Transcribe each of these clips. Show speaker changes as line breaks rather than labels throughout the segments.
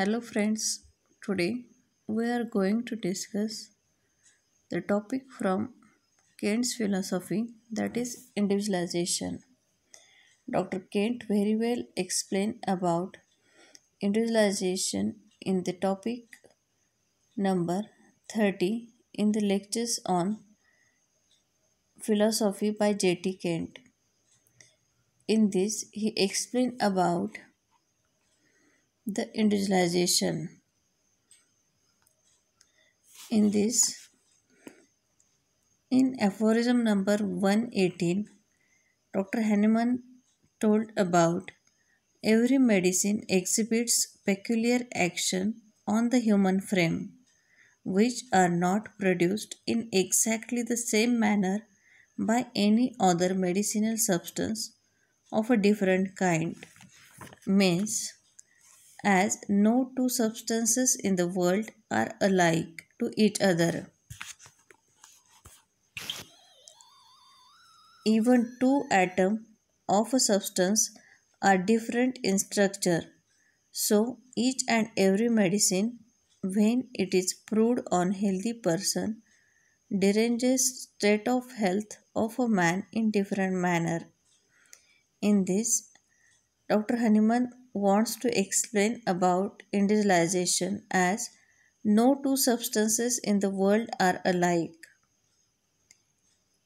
Hello, friends. Today we are going to discuss the topic from Kent's philosophy that is individualization. Dr. Kent very well explained about individualization in the topic number 30 in the lectures on philosophy by J.T. Kent. In this, he explained about the individualization in this in aphorism number 118 dr Hanneman told about every medicine exhibits peculiar action on the human frame which are not produced in exactly the same manner by any other medicinal substance of a different kind means as no two substances in the world are alike to each other. Even two atoms of a substance are different in structure. So each and every medicine, when it is proved on healthy person, deranges state of health of a man in different manner. In this, Dr. Hanuman wants to explain about individualization as no two substances in the world are alike.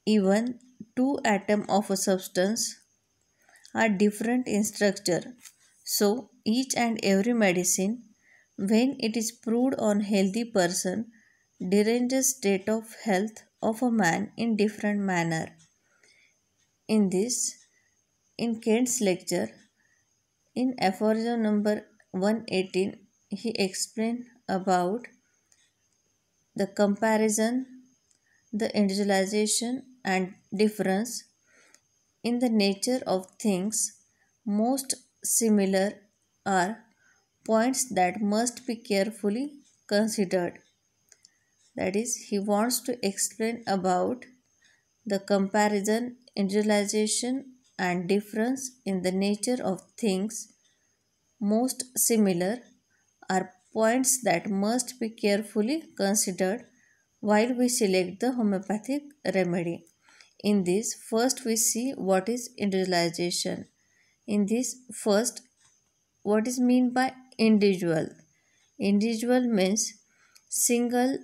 Even two atoms of a substance are different in structure. So each and every medicine, when it is proved on healthy person, deranges state of health of a man in different manner. In this, in Kent's lecture, in aphorism number 118, he explained about the comparison, the individualization, and difference in the nature of things. Most similar are points that must be carefully considered. That is, he wants to explain about the comparison, individualization, and difference in the nature of things most similar are points that must be carefully considered while we select the homeopathic remedy. In this, first we see what is individualization. In this, first, what is mean by individual? Individual means single,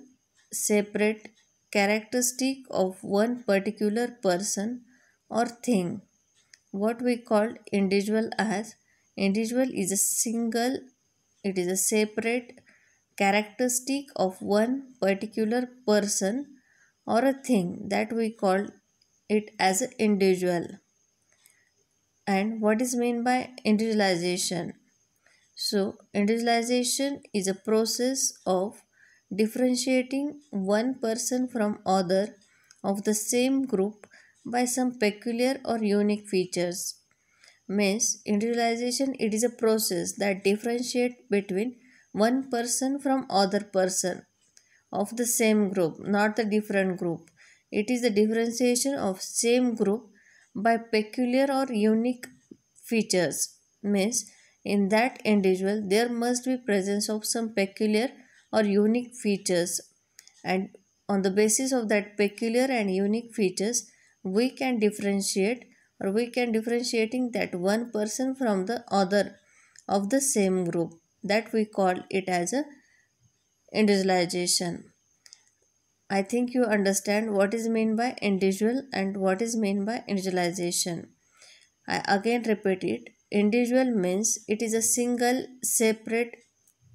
separate, characteristic of one particular person or thing what we call individual as individual is a single it is a separate characteristic of one particular person or a thing that we call it as an individual and what is meant by individualization so individualization is a process of differentiating one person from other of the same group by some peculiar or unique features. Means, individualization it is a process that differentiates between one person from other person of the same group, not the different group. It is the differentiation of same group by peculiar or unique features. Means, in that individual, there must be presence of some peculiar or unique features and on the basis of that peculiar and unique features we can differentiate or we can differentiating that one person from the other of the same group that we call it as a individualization i think you understand what is meant by individual and what is meant by individualization i again repeat it individual means it is a single separate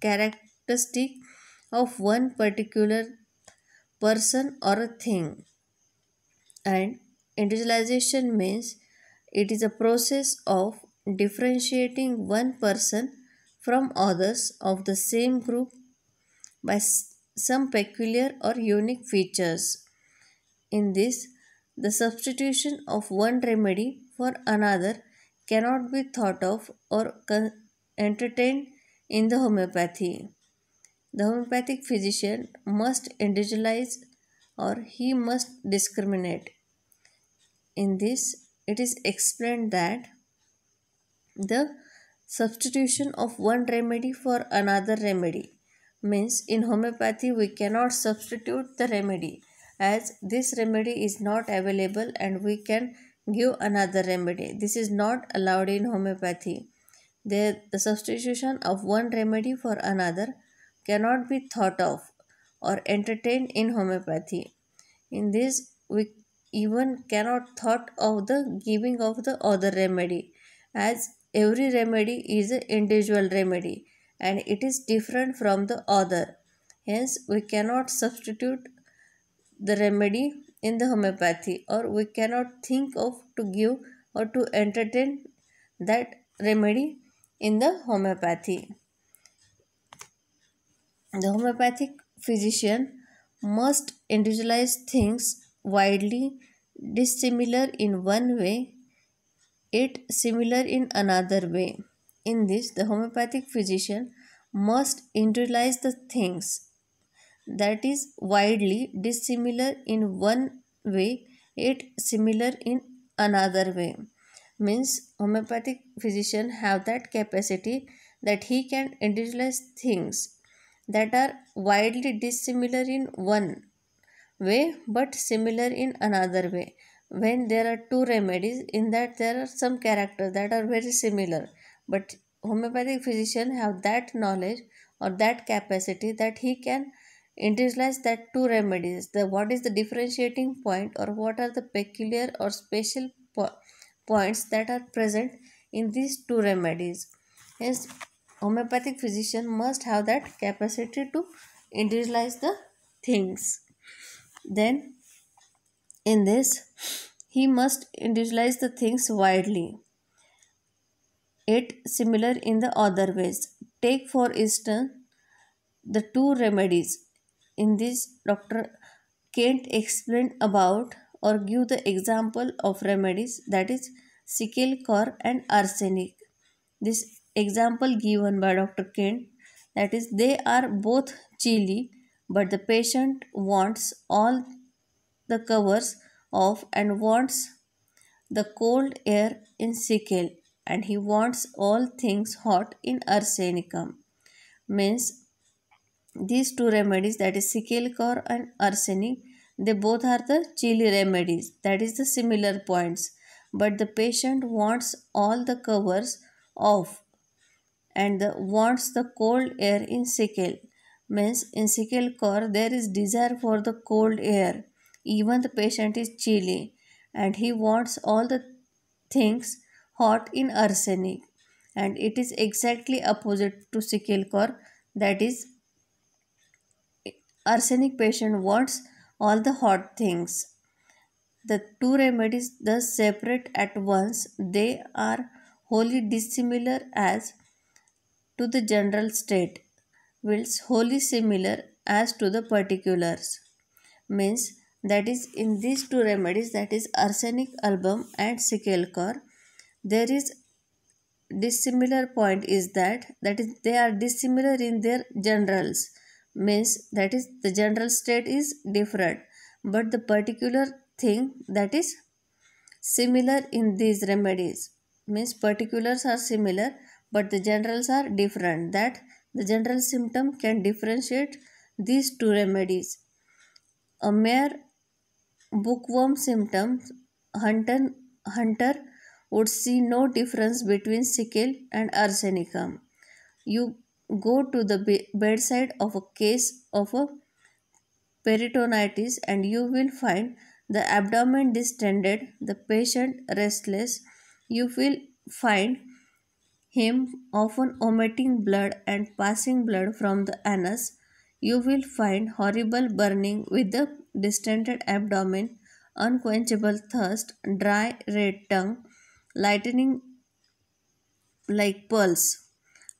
characteristic of one particular person or a thing and Individualization means it is a process of differentiating one person from others of the same group by some peculiar or unique features. In this, the substitution of one remedy for another cannot be thought of or entertained in the homeopathy. The homeopathic physician must individualize or he must discriminate in this it is explained that the substitution of one remedy for another remedy means in homeopathy we cannot substitute the remedy as this remedy is not available and we can give another remedy this is not allowed in homeopathy the, the substitution of one remedy for another cannot be thought of or entertained in homeopathy in this we even cannot thought of the giving of the other remedy as every remedy is an individual remedy and it is different from the other hence we cannot substitute the remedy in the homeopathy or we cannot think of to give or to entertain that remedy in the homeopathy the homeopathic physician must individualize things widely dissimilar in one way, it similar in another way. In this, the homeopathic physician must individualize the things that is widely dissimilar in one way, it similar in another way. Means homeopathic physician have that capacity that he can individualize things that are widely dissimilar in one way but similar in another way when there are two remedies in that there are some characters that are very similar but homeopathic physician have that knowledge or that capacity that he can individualize that two remedies the what is the differentiating point or what are the peculiar or special po points that are present in these two remedies hence homeopathic physician must have that capacity to individualize the things then, in this, he must individualize the things widely. It similar in the other ways. Take for instance the two remedies. In this, Dr. Kent explained about or give the example of remedies that is sickle core and arsenic. This example given by Dr. Kent that is they are both chilly but the patient wants all the covers off and wants the cold air in sickle and he wants all things hot in arsenicum. Means these two remedies that is sickle cure and arsenic they both are the chili remedies that is the similar points but the patient wants all the covers off and the, wants the cold air in sickle means in sickle core there is desire for the cold air even the patient is chilly and he wants all the things hot in arsenic and it is exactly opposite to sickle core that is arsenic patient wants all the hot things the two remedies thus separate at once they are wholly dissimilar as to the general state wills wholly similar as to the particulars. Means that is in these two remedies that is arsenic album and sicalcor there is dissimilar point is that that is they are dissimilar in their generals means that is the general state is different but the particular thing that is similar in these remedies means particulars are similar but the generals are different that the general symptom can differentiate these two remedies. A mere bookworm symptom hunter, hunter would see no difference between sickle and arsenicum. You go to the bedside of a case of a peritonitis and you will find the abdomen distended, the patient restless. You will find him often omitting blood and passing blood from the anus, you will find horrible burning with a distended abdomen, unquenchable thirst, dry red tongue, lightning like pearls.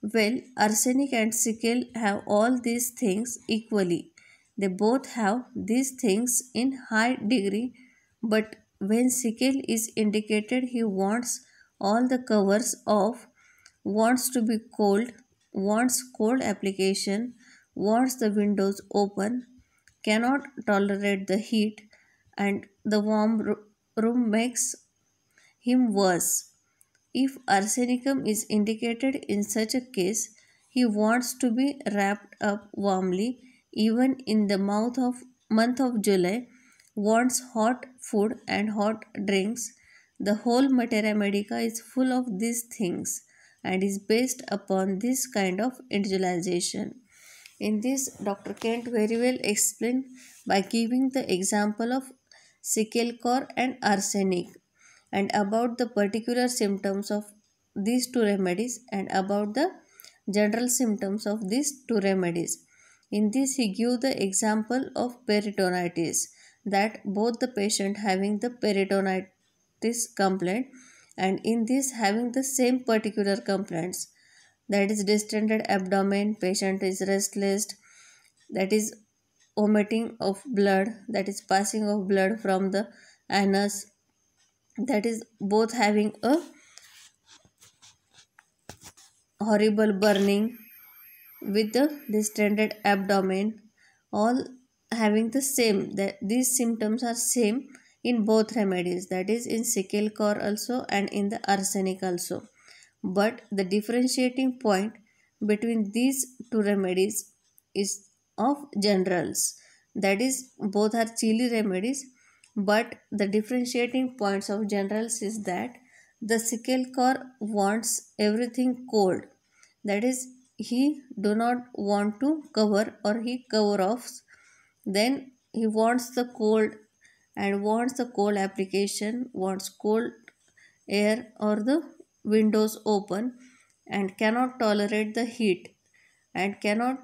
Well, arsenic and sickle have all these things equally. They both have these things in high degree, but when sickle is indicated, he wants all the covers of wants to be cold, wants cold application, wants the windows open, cannot tolerate the heat, and the warm room makes him worse. If arsenicum is indicated in such a case, he wants to be wrapped up warmly even in the mouth of month of July, wants hot food and hot drinks. The whole Materia Medica is full of these things and is based upon this kind of individualization. In this, Dr. Kent very well explained by giving the example of sickle core and arsenic and about the particular symptoms of these two remedies and about the general symptoms of these two remedies. In this, he gave the example of peritonitis that both the patient having the peritonitis complaint and in this, having the same particular complaints that is distended abdomen patient is restless that is omitting of blood that is passing of blood from the anus that is both having a horrible burning with the distended abdomen all having the same that these symptoms are same in both remedies that is in sickle core also and in the arsenic also. But the differentiating point between these two remedies is of generals that is both are chili remedies but the differentiating points of generals is that the sickle core wants everything cold that is he do not want to cover or he cover off then he wants the cold and wants the cold application wants cold air or the windows open and cannot tolerate the heat and cannot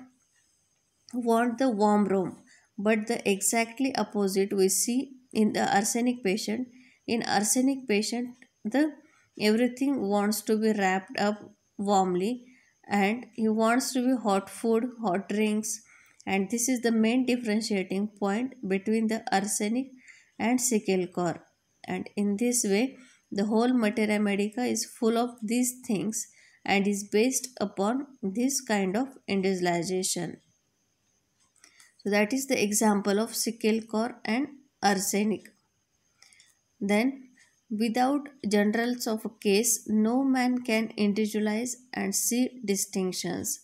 want the warm room but the exactly opposite we see in the arsenic patient in arsenic patient the everything wants to be wrapped up warmly and he wants to be hot food hot drinks and this is the main differentiating point between the arsenic and sickle core and in this way the whole materia medica is full of these things and is based upon this kind of industrialization. So that is the example of sickle core and arsenic. Then without generals of a case no man can individualize and see distinctions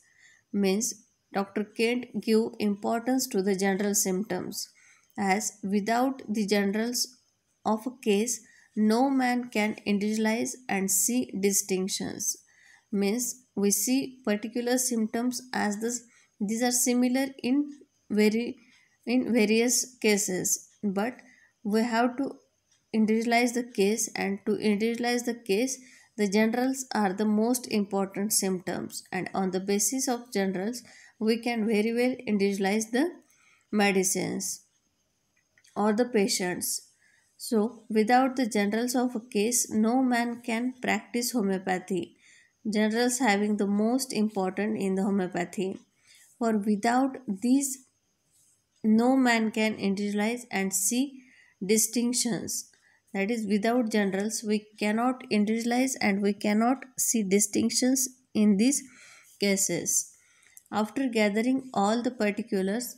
means Dr. Kent give importance to the general symptoms as without the generals of a case, no man can individualize and see distinctions. Means we see particular symptoms as this these are similar in very in various cases but we have to individualize the case and to individualize the case the generals are the most important symptoms and on the basis of generals we can very well individualize the medicines or the patients. So, without the generals of a case, no man can practice homeopathy. Generals having the most important in the homeopathy. For without these, no man can individualize and see distinctions. That is, without generals, we cannot individualize and we cannot see distinctions in these cases. After gathering all the particulars,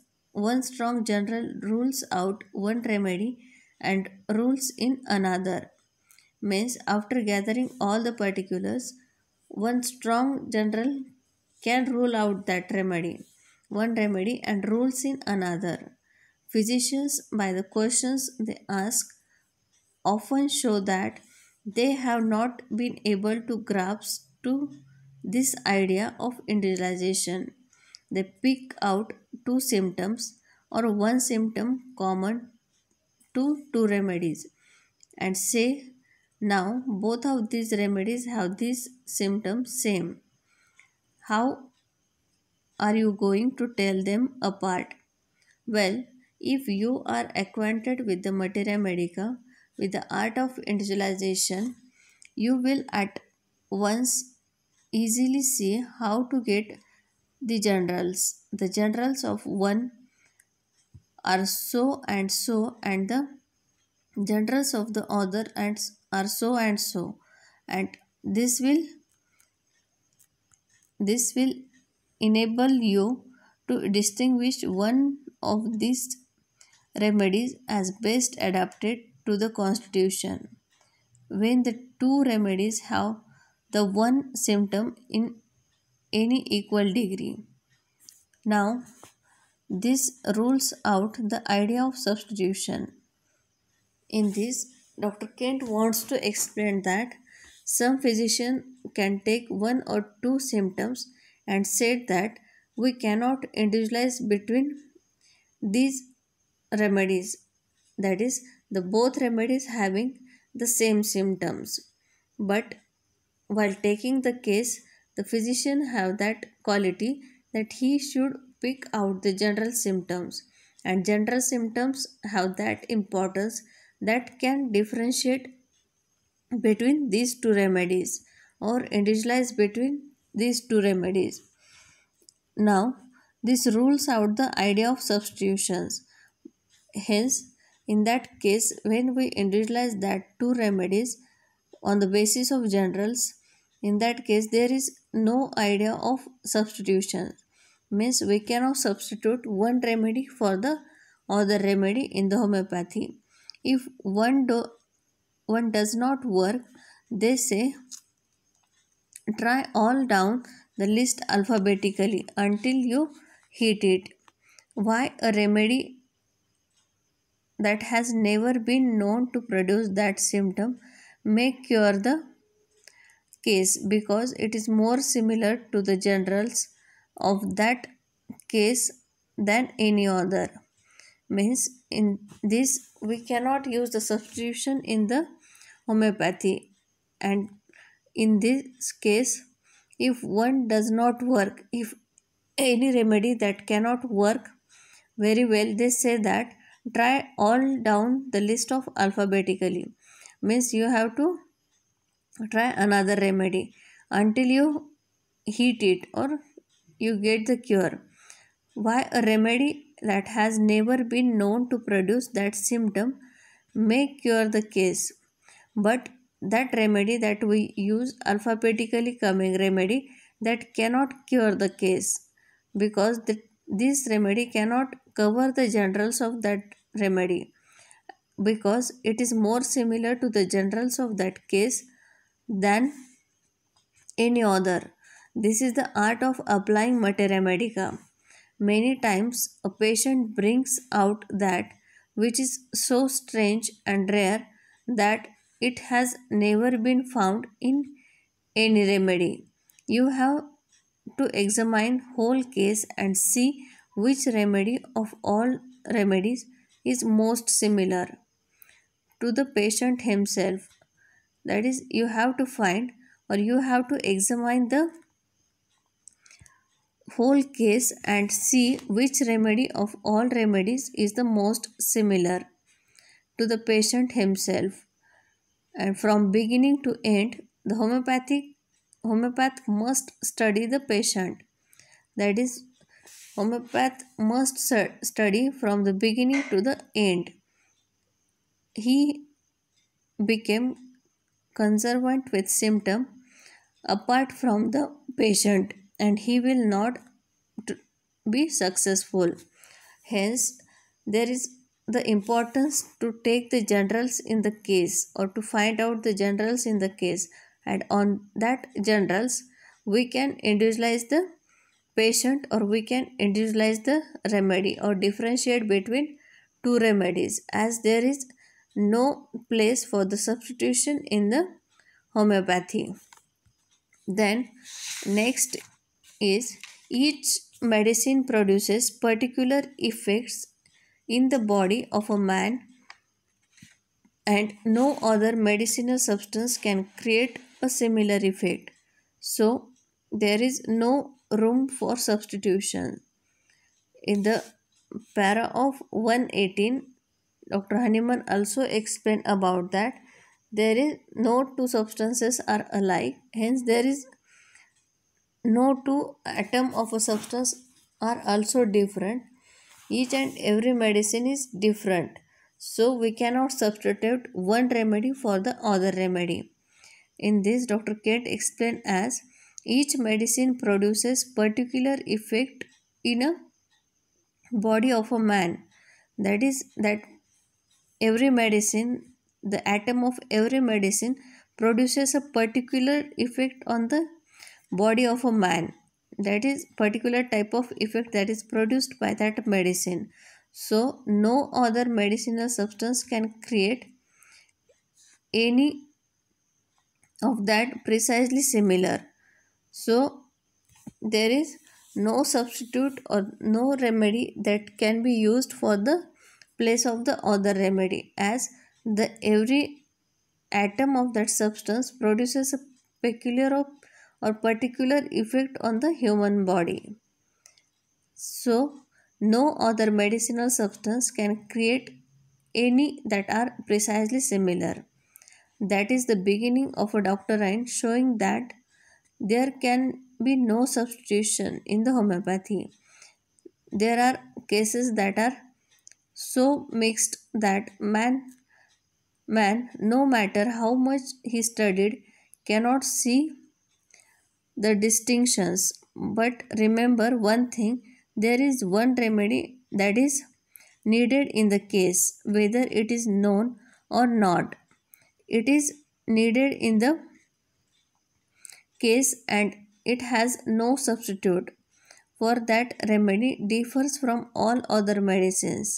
one strong general rules out one remedy and rules in another. Means, after gathering all the particulars, one strong general can rule out that remedy, one remedy and rules in another. Physicians, by the questions they ask, often show that they have not been able to grasp to this idea of individualization. They pick out two symptoms or one symptom common to two remedies and say now both of these remedies have these symptoms same. How are you going to tell them apart? Well, if you are acquainted with the materia medica, with the art of individualization, you will at once easily see how to get the generals the generals of one are so and so and the generals of the other and are so and so and this will this will enable you to distinguish one of these remedies as best adapted to the constitution when the two remedies have the one symptom in any equal degree now, this rules out the idea of substitution. In this, Dr. Kent wants to explain that some physician can take one or two symptoms and said that we cannot individualize between these remedies that is the both remedies having the same symptoms but while taking the case the physician have that quality that he should pick out the general symptoms and general symptoms have that importance that can differentiate between these two remedies or individualize between these two remedies. Now, this rules out the idea of substitutions. Hence, in that case, when we individualize that two remedies on the basis of generals, in that case, there is no idea of substitution means we cannot substitute one remedy for the other remedy in the homeopathy if one do one does not work they say try all down the list alphabetically until you hit it why a remedy that has never been known to produce that symptom may cure the case because it is more similar to the generals of that case than any other means in this we cannot use the substitution in the homeopathy and in this case if one does not work if any remedy that cannot work very well they say that try all down the list of alphabetically means you have to try another remedy until you heat it or you get the cure. Why a remedy that has never been known to produce that symptom may cure the case, but that remedy that we use alphabetically coming remedy that cannot cure the case because the, this remedy cannot cover the generals of that remedy because it is more similar to the generals of that case than any other this is the art of applying materia medica. Many times a patient brings out that which is so strange and rare that it has never been found in any remedy. You have to examine whole case and see which remedy of all remedies is most similar to the patient himself. That is, you have to find or you have to examine the whole case and see which remedy of all remedies is the most similar to the patient himself. And from beginning to end, the homeopathic homeopath must study the patient. That is, homeopath must study from the beginning to the end. He became conservant with symptom apart from the patient and he will not be successful. Hence, there is the importance to take the generals in the case or to find out the generals in the case and on that generals we can individualize the patient or we can individualize the remedy or differentiate between two remedies as there is no place for the substitution in the homeopathy then next is each medicine produces particular effects in the body of a man and no other medicinal substance can create a similar effect. So, there is no room for substitution. In the para of 118, Dr. Hahnemann also explained about that there is no two substances are alike, hence there is no two atom of a substance are also different each and every medicine is different so we cannot substitute one remedy for the other remedy in this dr kate explained as each medicine produces particular effect in a body of a man that is that every medicine the atom of every medicine produces a particular effect on the body of a man that is particular type of effect that is produced by that medicine so no other medicinal substance can create any of that precisely similar so there is no substitute or no remedy that can be used for the place of the other remedy as the every atom of that substance produces a peculiar of or particular effect on the human body. So, no other medicinal substance can create any that are precisely similar. That is the beginning of a doctrine showing that there can be no substitution in the homeopathy. There are cases that are so mixed that man man no matter how much he studied cannot see the distinctions but remember one thing there is one remedy that is needed in the case whether it is known or not it is needed in the case and it has no substitute for that remedy differs from all other medicines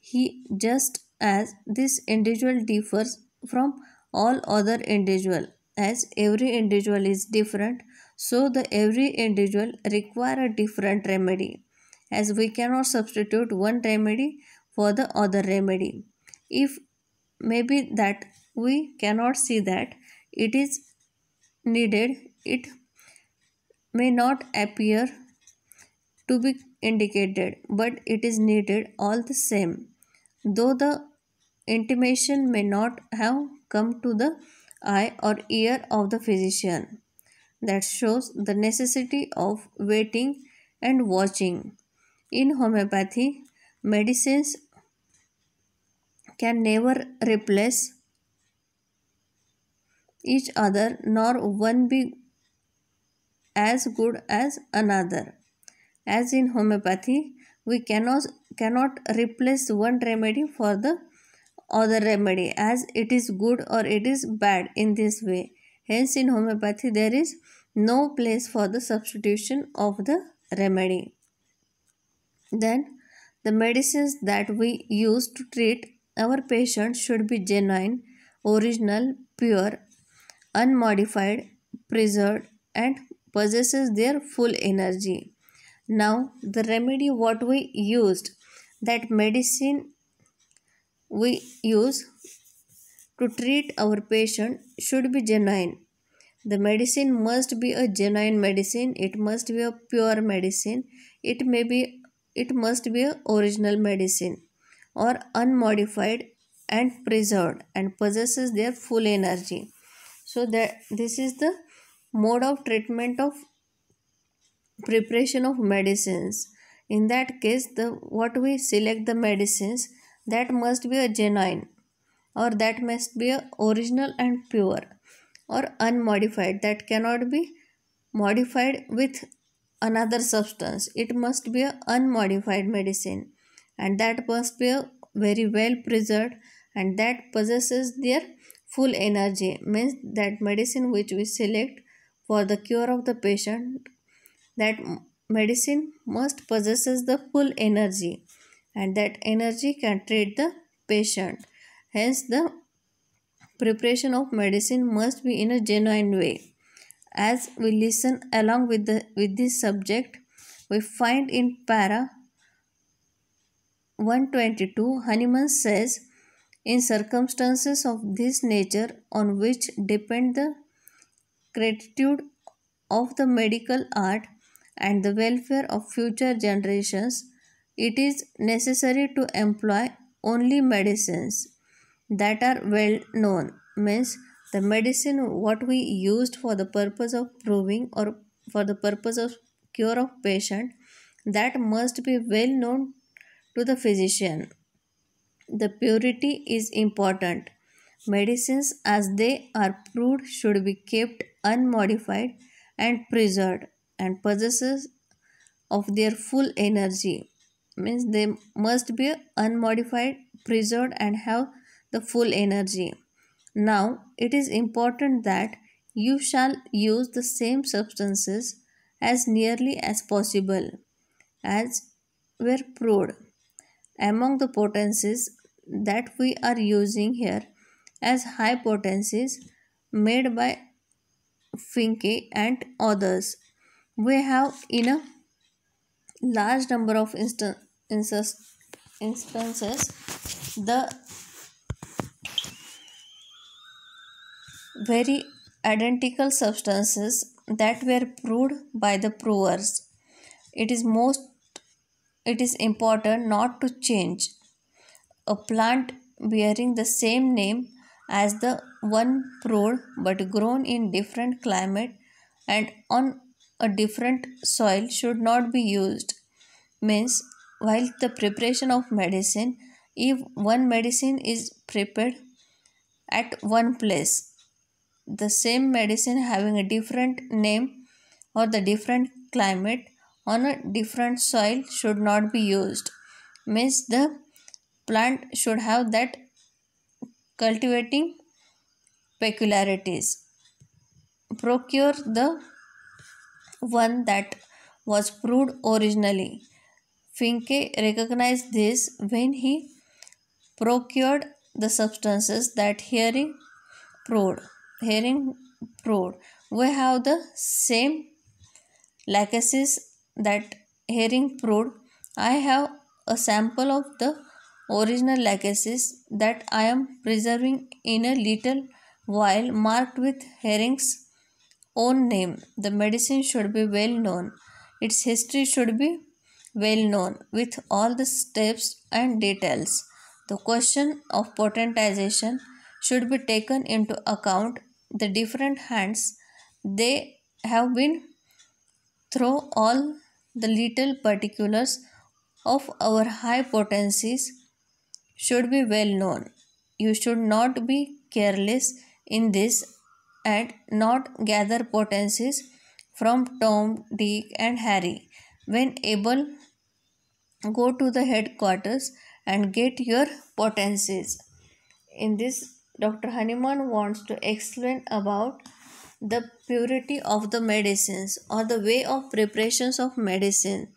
he just as this individual differs from all other individual as every individual is different so the every individual require a different remedy as we cannot substitute one remedy for the other remedy. If maybe that we cannot see that it is needed, it may not appear to be indicated but it is needed all the same though the intimation may not have come to the eye or ear of the physician that shows the necessity of waiting and watching. In homeopathy, medicines can never replace each other nor one be as good as another. As in homeopathy, we cannot, cannot replace one remedy for the other remedy as it is good or it is bad in this way. Hence in homeopathy there is no place for the substitution of the remedy. Then, the medicines that we use to treat our patients should be genuine, original, pure, unmodified, preserved, and possesses their full energy. Now, the remedy what we used, that medicine we use to treat our patient should be genuine, the medicine must be a genuine medicine, it must be a pure medicine, it may be it must be a original medicine or unmodified and preserved and possesses their full energy. So that this is the mode of treatment of preparation of medicines. In that case, the what we select the medicines that must be a genuine or that must be a original and pure or unmodified that cannot be modified with another substance. It must be a unmodified medicine and that must be very well preserved and that possesses their full energy means that medicine which we select for the cure of the patient that medicine must possesses the full energy and that energy can treat the patient hence the preparation of medicine must be in a genuine way. As we listen along with, the, with this subject, we find in para 122, Hanuman says, in circumstances of this nature on which depend the gratitude of the medical art and the welfare of future generations, it is necessary to employ only medicines that are well known means the medicine what we used for the purpose of proving or for the purpose of cure of patient that must be well known to the physician the purity is important medicines as they are proved should be kept unmodified and preserved and possesses of their full energy means they must be unmodified preserved and have the full energy. Now, it is important that you shall use the same substances as nearly as possible, as were proved. Among the potencies that we are using here as high potencies made by Finke and others, we have in a large number of instances the very identical substances that were proved by the provers. It is most it is important not to change a plant bearing the same name as the one proved but grown in different climate and on a different soil should not be used means while the preparation of medicine if one medicine is prepared at one place the same medicine having a different name or the different climate on a different soil should not be used means the plant should have that cultivating peculiarities procure the one that was proved originally finke recognized this when he procured the substances that hearing proved herring we have the same lachesis that herring prod. I have a sample of the original lachesis that I am preserving in a little while marked with herring's own name. The medicine should be well known. Its history should be well known with all the steps and details. The question of potentization should be taken into account the different hands they have been through all the little particulars of our high potencies should be well known you should not be careless in this and not gather potencies from Tom, Dick, and Harry. When able, go to the headquarters and get your potencies. In this Dr. Hanuman wants to explain about the purity of the medicines or the way of preparations of medicine.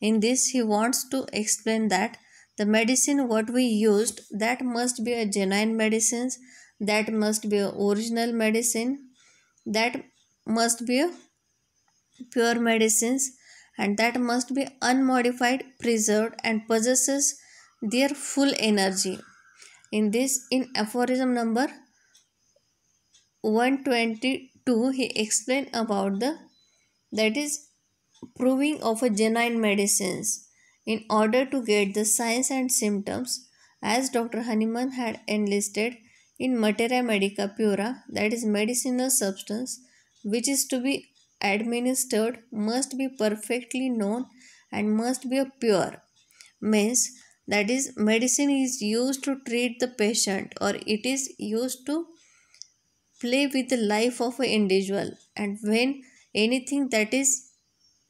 In this, he wants to explain that the medicine what we used that must be a genuine medicines, that must be a original medicine, that must be a pure medicines and that must be unmodified, preserved and possesses their full energy in this in aphorism number 122 he explained about the that is proving of a genuine medicines in order to get the signs and symptoms as dr Honeyman had enlisted in materia medica pura that is medicinal substance which is to be administered must be perfectly known and must be pure means that is medicine is used to treat the patient or it is used to play with the life of an individual and when anything that is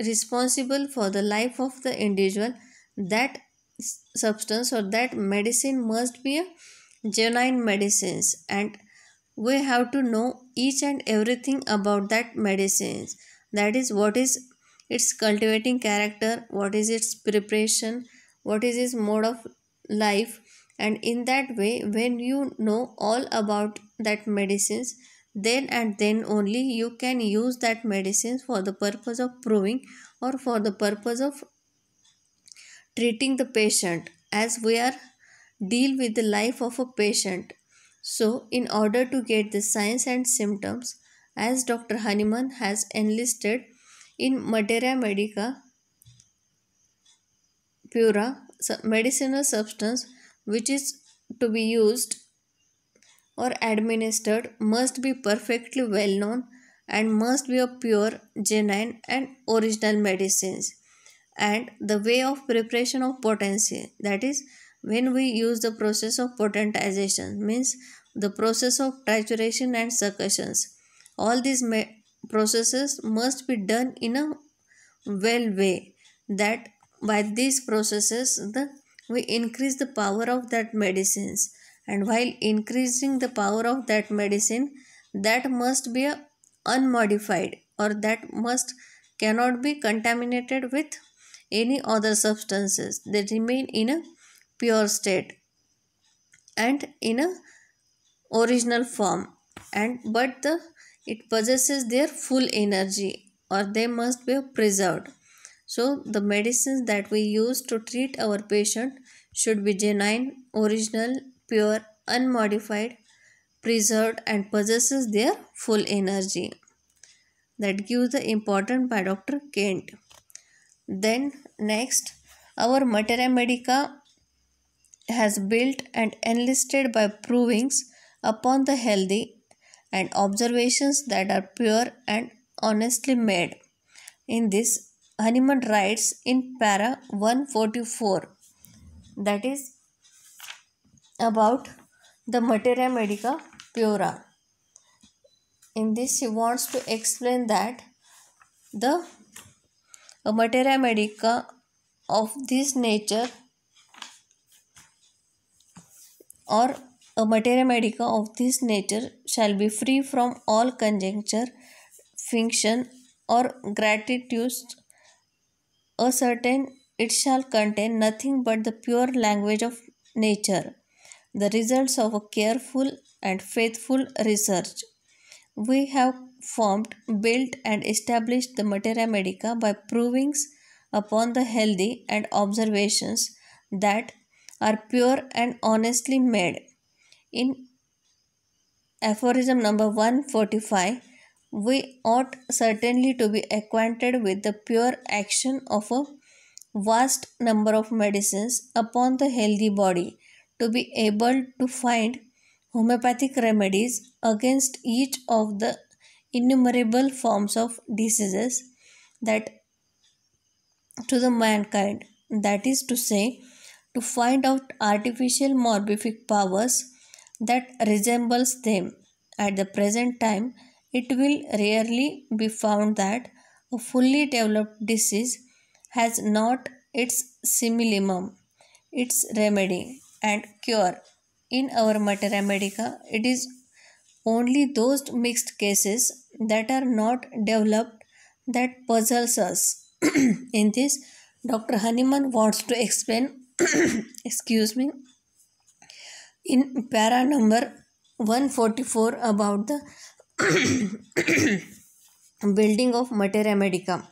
responsible for the life of the individual that substance or that medicine must be a genuine medicines and we have to know each and everything about that medicines that is what is its cultivating character what is its preparation what is his mode of life and in that way when you know all about that medicines then and then only you can use that medicines for the purpose of proving or for the purpose of treating the patient as we are deal with the life of a patient so in order to get the signs and symptoms as dr hanuman has enlisted in materia medica pura medicinal substance which is to be used or administered must be perfectly well known and must be of pure, genuine and original medicines. And the way of preparation of potency that is when we use the process of potentization means the process of trituration and succussions. All these processes must be done in a well way that by these processes the we increase the power of that medicines and while increasing the power of that medicine that must be unmodified or that must cannot be contaminated with any other substances they remain in a pure state and in a original form and but the it possesses their full energy or they must be preserved so the medicines that we use to treat our patient should be genuine, original, pure, unmodified, preserved and possesses their full energy. That gives the important by Dr. Kent. Then next our materia Medica has built and enlisted by provings upon the healthy and observations that are pure and honestly made. In this Hanuman writes in para 144 that is about the materia medica pura. In this, he wants to explain that the materia medica of this nature or a materia medica of this nature shall be free from all conjecture, fiction, or gratitude ascertain it shall contain nothing but the pure language of nature, the results of a careful and faithful research. We have formed, built, and established the Materia Medica by provings upon the healthy and observations that are pure and honestly made. In aphorism number 145, we ought certainly to be acquainted with the pure action of a vast number of medicines upon the healthy body to be able to find homeopathic remedies against each of the innumerable forms of diseases that to the mankind that is to say to find out artificial morbific powers that resembles them at the present time it will rarely be found that a fully developed disease has not its similimum, its remedy and cure. In our Mater Medica, it is only those mixed cases that are not developed that puzzles us. In this, Dr. Honeyman wants to explain, excuse me, in para number 144 about the building of Materia Medica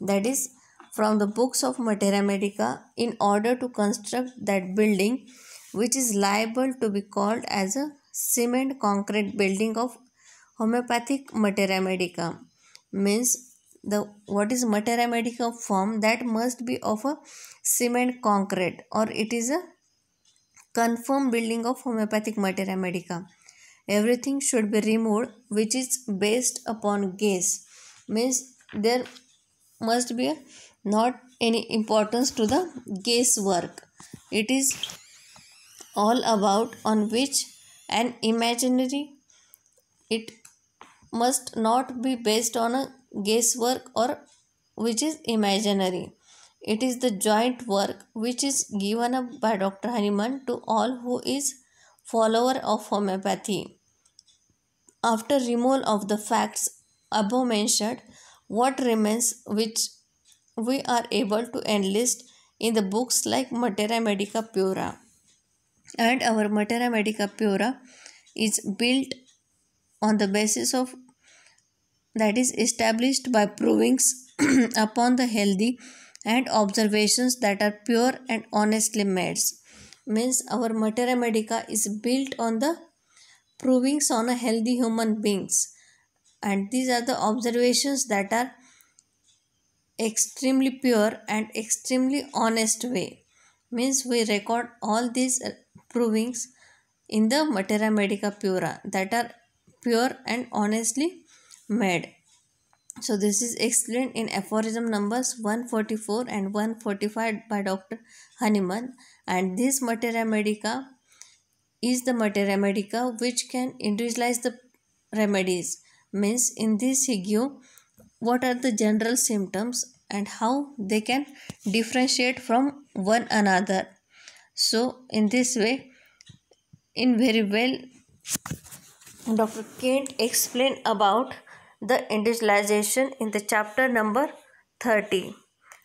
that is from the books of Materia Medica in order to construct that building which is liable to be called as a cement concrete building of homeopathic Materia Medica means the what is Materia Medica form that must be of a cement concrete or it is a confirmed building of homeopathic Materia Medica everything should be removed which is based upon guess means there must be not any importance to the guess work it is all about on which an imaginary it must not be based on a guesswork or which is imaginary it is the joint work which is given up by dr hanuman to all who is follower of homeopathy. After removal of the facts above mentioned, what remains which we are able to enlist in the books like Materia Medica Pura. And our Materia Medica Pura is built on the basis of that is established by provings upon the healthy and observations that are pure and honestly made means our materia medica is built on the provings on a healthy human beings and these are the observations that are extremely pure and extremely honest way means we record all these uh, provings in the materia medica pura that are pure and honestly made so this is explained in aphorism numbers 144 and 145 by Dr. Hahnemann and this materia medica is the materia medica which can individualize the remedies means in this he give what are the general symptoms and how they can differentiate from one another so in this way in very well dr kent explained about the individualization in the chapter number 30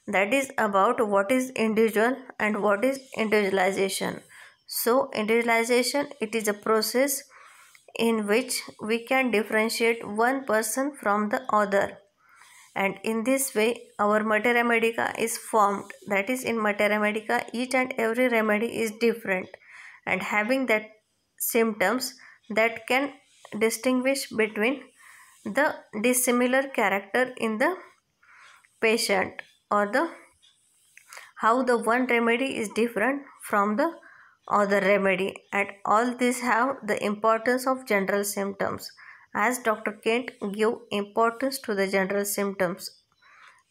that is about what is individual and what is individualization so individualization it is a process in which we can differentiate one person from the other and in this way our materia medica is formed that is in materia medica each and every remedy is different and having that symptoms that can distinguish between the dissimilar character in the patient or the how the one remedy is different from the other remedy and all these have the importance of general symptoms as dr kent give importance to the general symptoms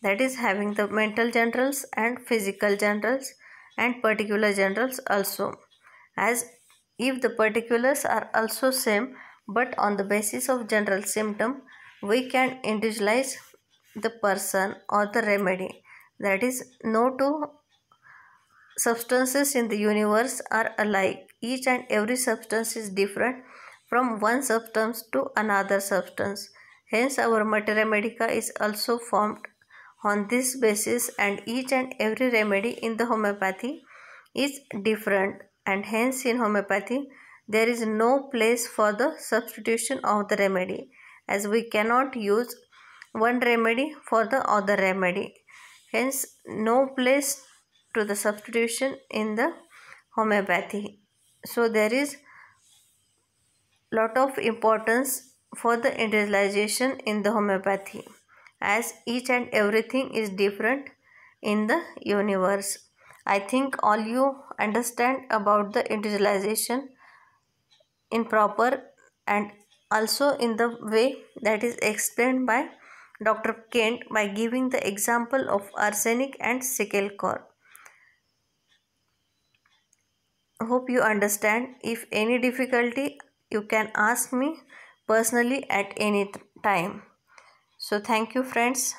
that is having the mental generals and physical generals and particular generals also as if the particulars are also same but on the basis of general symptom we can individualize the person or the remedy that is no two substances in the universe are alike each and every substance is different from one substance to another substance hence our materia medica is also formed on this basis and each and every remedy in the homeopathy is different and hence in homeopathy there is no place for the substitution of the remedy as we cannot use one remedy for the other remedy. Hence, no place to the substitution in the homeopathy. So, there is lot of importance for the individualization in the homeopathy as each and everything is different in the universe. I think all you understand about the individualization improper and also in the way that is explained by Dr. Kent by giving the example of arsenic and sickle core. Hope you understand. If any difficulty, you can ask me personally at any time. So thank you friends.